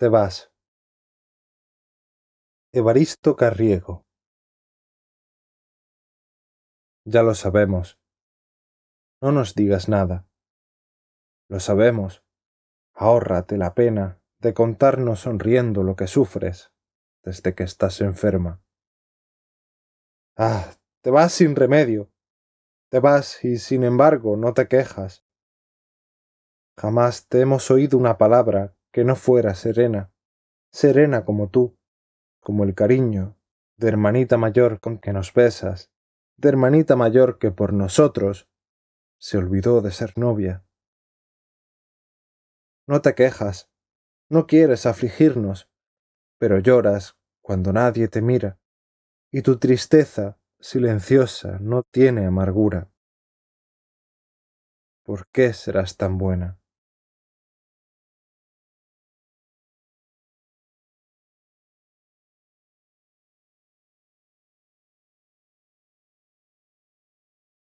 te vas. Evaristo Carriego. Ya lo sabemos. No nos digas nada. Lo sabemos. Ahórrate la pena de contarnos sonriendo lo que sufres desde que estás enferma. Ah, te vas sin remedio. Te vas y sin embargo no te quejas. Jamás te hemos oído una palabra que no fuera serena, serena como tú, como el cariño de hermanita mayor con que nos besas, de hermanita mayor que por nosotros se olvidó de ser novia. No te quejas, no quieres afligirnos, pero lloras cuando nadie te mira, y tu tristeza silenciosa no tiene amargura. ¿Por qué serás tan buena?